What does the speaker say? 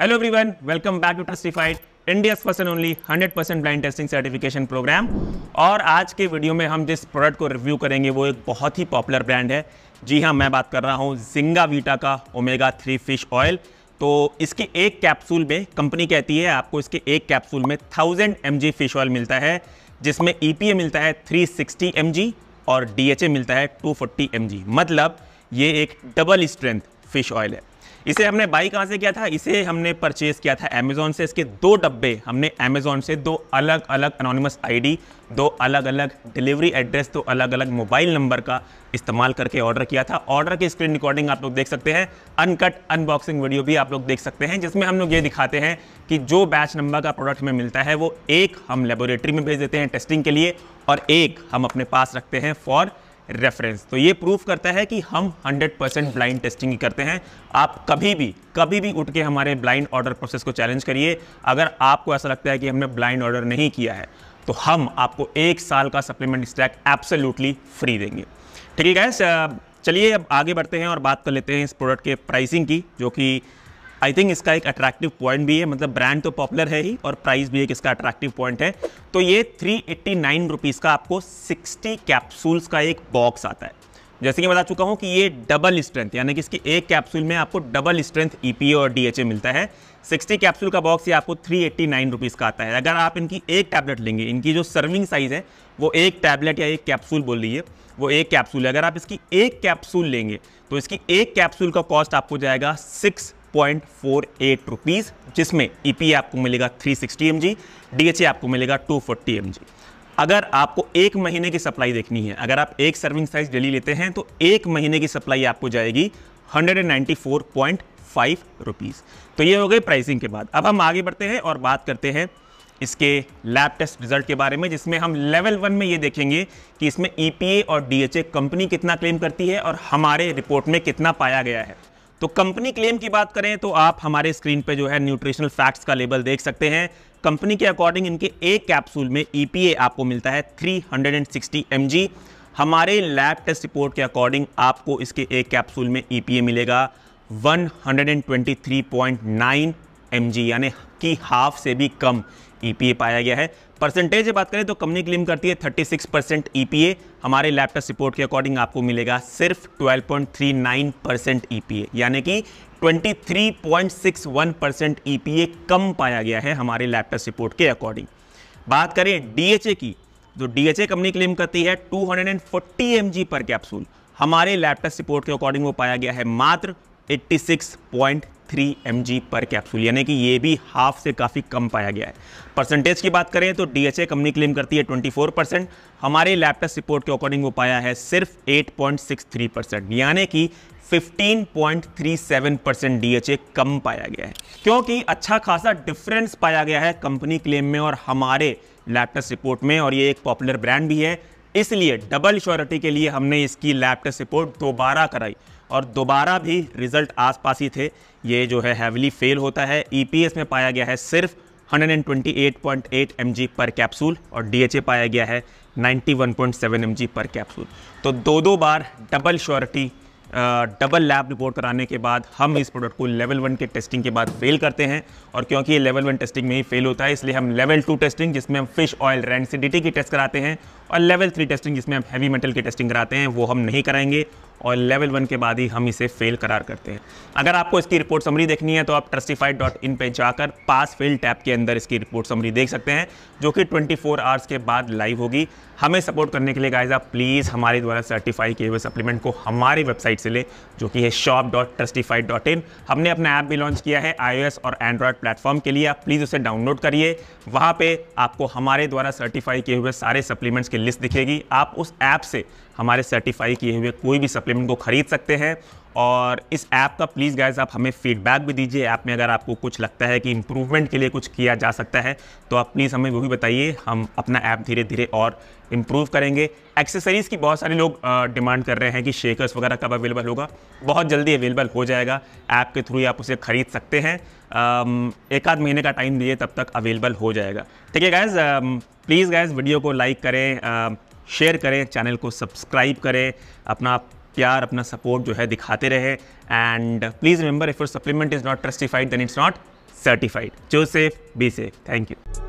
hello everyone welcome back to Trustified, India's first and only 100% blind testing certification program और आज के video में हम जिस प्रोडक्ट को रिव्यू करेंगे वो एक बहुत ही पॉपुलर ब्रांड है जी हाँ मैं बात कर रहा हूँ जिंगा वीटा का ओमेगा थ्री फिश ऑयल तो इसके एक कैप्सूल में कंपनी कहती है आपको इसके एक कैप्सूल में थाउजेंड एम फिश ऑयल मिलता है जिसमें ई e मिलता है थ्री सिक्सटी और डी मिलता है टू फोर्टी मतलब ये एक डबल स्ट्रेंथ फिश ऑयल है इसे हमने बाई कहाँ से किया था इसे हमने परचेज किया था अमेजोन से इसके दो डब्बे हमने अमेजोन से दो अलग अलग अनोनमस आईडी दो अलग अलग डिलीवरी एड्रेस दो अलग अलग मोबाइल नंबर का इस्तेमाल करके ऑर्डर किया था ऑर्डर की स्क्रीन रिकॉर्डिंग आप लोग देख सकते हैं अनकट अनबॉक्सिंग वीडियो भी आप लोग देख सकते हैं जिसमें हम लोग ये दिखाते हैं कि जो बैच नंबर का प्रोडक्ट हमें मिलता है वो एक हम लेबोरेटरी में भेज देते हैं टेस्टिंग के लिए और एक हम अपने पास रखते हैं फॉर रेफरेंस तो ये प्रूफ करता है कि हम 100 परसेंट ब्लाइंड टेस्टिंग करते हैं आप कभी भी कभी भी उठ के हमारे ब्लाइंड ऑर्डर प्रोसेस को चैलेंज करिए अगर आपको ऐसा लगता है कि हमने ब्लाइंड ऑर्डर नहीं किया है तो हम आपको एक साल का सप्लीमेंट स्टैक एब्सोल्युटली फ्री देंगे ठीक है चलिए अब आगे बढ़ते हैं और बात कर लेते हैं इस प्रोडक्ट के प्राइसिंग की जो कि आई थिंक इसका एक अट्रैक्टिव पॉइंट भी है मतलब ब्रांड तो पॉपुलर है ही और प्राइस भी एक इसका अट्रैक्टिव पॉइंट है तो ये थ्री एट्टी नाइन रुपीज़ का आपको सिक्सटी कैप्सूल्स का एक बॉक्स आता है जैसे कि बता चुका हूँ कि ये डबल स्ट्रेंथ यानी कि इसकी एक कैप्सूल में आपको डबल स्ट्रेंथ ई और डी मिलता है 60 कैप्सूल का बॉक्स ये आपको थ्री एट्टी नाइन रुपीज़ का आता है अगर आप इनकी एक टैबलेट लेंगे इनकी जो सर्विंग साइज़ है वो एक टैबलेट या एक कैप्सूल बोल रही है वो एक कैप्सूल है अगर आप इसकी एक कैप्सूल लेंगे तो इसकी एक कैप्सूल का कॉस्ट आपको जाएगा six point four eight rupees जिसमें ई e पी आपको मिलेगा three sixty M G D H A आपको मिलेगा टू फोर्टी एम जी अगर आपको एक महीने की सप्लाई देखनी है अगर आप एक सर्विंग साइज डेली लेते हैं तो एक महीने की सप्लाई आपको जाएगी hundred and ninety four point five rupees तो ये हो गई प्राइसिंग के बाद अब हम आगे बढ़ते हैं और बात करते हैं इसके लैब टेस्ट रिजल्ट के बारे में जिसमें हम लेवल वन में ये देखेंगे कि इसमें ई e और डी कंपनी कितना क्लेम करती है और हमारे रिपोर्ट में कितना पाया गया है तो कंपनी क्लेम की बात करें तो आप हमारे स्क्रीन पे जो है न्यूट्रिशनल फैक्ट्स का लेबल देख सकते हैं कंपनी के अकॉर्डिंग इनके एक कैप्सूल में ई e आपको मिलता है 360 हंड्रेड हमारे लैब टेस्ट रिपोर्ट के अकॉर्डिंग आपको इसके एक कैप्सूल में ई e मिलेगा 123.9 एम यानी कि हाफ से भी कम ई e पाया गया है परसेंटेज बात करें तो कंपनी क्लेम करती है 36 परसेंट ई हमारे लैपटॉप रिपोर्ट के अकॉर्डिंग आपको मिलेगा सिर्फ 12.39 परसेंट ई यानी कि 23.61 परसेंट ई कम पाया गया है हमारे लैपटॉप रिपोर्ट के अकॉर्डिंग बात करें डी की तो डी कंपनी क्लेम करती है 240 हंड्रेड पर कैप्सूल हमारे लैपटॉप रिपोर्ट के अकॉर्डिंग वो पाया गया है मात्र पॉइंट थ्री एम पर कैप्सूल यानी कि ये भी हाफ से काफ़ी कम पाया गया है परसेंटेज की बात करें तो डीएचए कंपनी क्लेम करती है 24 परसेंट हमारे लैपटॉप रिपोर्ट के अकॉर्डिंग वो पाया है सिर्फ 8.63 परसेंट यानी कि 15.37 परसेंट डीएचए कम पाया गया है क्योंकि अच्छा खासा डिफरेंस पाया गया है कंपनी क्लेम में और हमारे लैपटॉप रिपोर्ट में और ये एक पॉपुलर ब्रांड भी है इसलिए डबल श्योरिटी के लिए हमने इसकी लैब टेस्ट रिपोर्ट दोबारा कराई और दोबारा भी रिजल्ट आसपास ही थे ये जो है हैवली फेल होता है ईपीएस e में पाया गया है सिर्फ 128.8 mg पर कैप्सूल और डीएचए पाया गया है 91.7 mg पर कैप्सूल तो दो दो बार double surety double lab report कराने के बाद हम इस प्रोडक्ट को लेवल वन के टेस्टिंग के बाद फेल करते हैं और क्योंकि ये लेवल वन टेस्टिंग में ही फेल होता है इसलिए हम लेवल टू टेस्टिंग जिसमें हम फिश ऑयल रेंसिडिटी की टेस्ट कराते हैं और लेवल थ्री टेस्टिंग जिसमें हम हैवी मेटल की टेस्टिंग कराते हैं वो हम नहीं कराएंगे और लेवल वन के बाद ही हम इसे फेल करार करते हैं अगर आपको इसकी रिपोर्ट समरी देखनी है तो आप ट्रस्टिफाइड डॉट इन पर जाकर पास फेल टैब के अंदर इसकी रिपोर्ट समरी देख सकते हैं जो कि 24 आवर्स के बाद लाइव होगी हमें सपोर्ट करने के लिए गाइज आप प्लीज़ हमारे द्वारा सर्टिफाई किए हुए सप्लीमेंट को हमारे वेबसाइट से लें जो कि है shop dot Trustified dot in हमने अपना ऐप भी लॉन्च किया है आई और एंड्रॉयड प्लेटफॉर्म के लिए आप प्लीज़ उसे डाउनलोड करिए वहाँ पर आपको हमारे द्वारा सर्टिफाई किए हुए सारे सप्लीमेंट्स के की लिस्ट दिखेगी आप उस ऐप से हमारे सर्टिफाई किए हुए कोई भी सप्लीमेंट को ख़रीद सकते हैं और इस ऐप का प्लीज़ गाइज आप हमें फीडबैक भी दीजिए ऐप में अगर आपको कुछ लगता है कि इम्प्रूवमेंट के लिए कुछ किया जा सकता है तो आप प्लीज़ हमें वो भी बताइए हम अपना ऐप धीरे धीरे और इम्प्रूव करेंगे एक्सेसरीज़ की बहुत सारे लोग डिमांड कर रहे हैं कि शेकर्स वगैरह कब अवेलेबल होगा बहुत जल्दी अवेलेबल हो जाएगा ऐप के थ्रू आप उसे ख़रीद सकते हैं एक आध महीने का टाइम दिए तब तक अवेलेबल हो जाएगा ठीक है गाइज़ प्लीज़ गाइज वीडियो को लाइक करें शेयर करें चैनल को सब्सक्राइब करें अपना प्यार अपना सपोर्ट जो है दिखाते रहे and please remember if your supplement is not Trustified then it's not certified जो safe be safe thank you